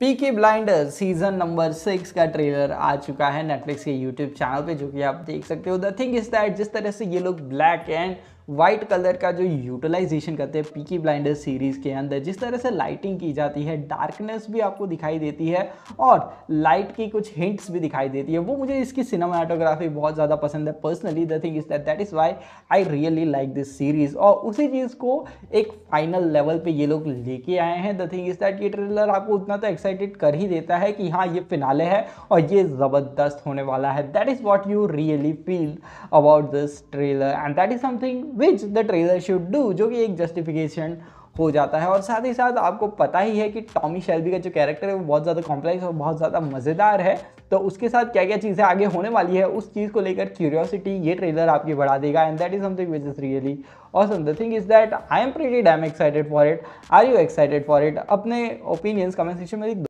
Peaky Blinder season number six का trailer आ चुका है नेटफ्लिक्स के यूट्यूब चैनल पे जो कि आप देख सकते हो द थिंग इज दैट जिस तरह से ये लोग ब्लैक एंड वाइट कलर का जो यूटिलाइजेशन करते हैं पीकी ब्लाइंडर सीरीज़ के अंदर जिस तरह से लाइटिंग की जाती है डार्कनेस भी आपको दिखाई देती है और लाइट की कुछ हिंट्स भी दिखाई देती है वो मुझे इसकी सिनेमाटोग्राफी बहुत ज़्यादा पसंद है personally the thing is that that is why I really like this series और उसी चीज़ को एक फाइनल लेवल पर ये लोग लेके आए हैं द थिंग इज़ दैट ये ट्रेलर आपको उतना तो एक्साइटेड कर ही देता है कि हाँ ये फिनाले है और ये ज़बरदस्त होने वाला है that is what you really feel about this trailer and that is something which the trailer should do जो कि एक जस्टिफिकेशन हो जाता है और साथ ही साथ आपको पता ही है कि टॉमी शेल्बी का जो कैरेक्टर है वो बहुत ज़्यादा कॉम्प्लेक्स और बहुत ज़्यादा मज़ेदार है तो उसके साथ क्या क्या चीज़ें आगे होने वाली है उस चीज़ को लेकर क्यूरियोसिटी ये ट्रेलर आपकी बढ़ा देगा and that is something which is really और the thing is that I am pretty damn excited for it are you excited for it अपने ओपिनियंस कमेंट सेक्शन में लिख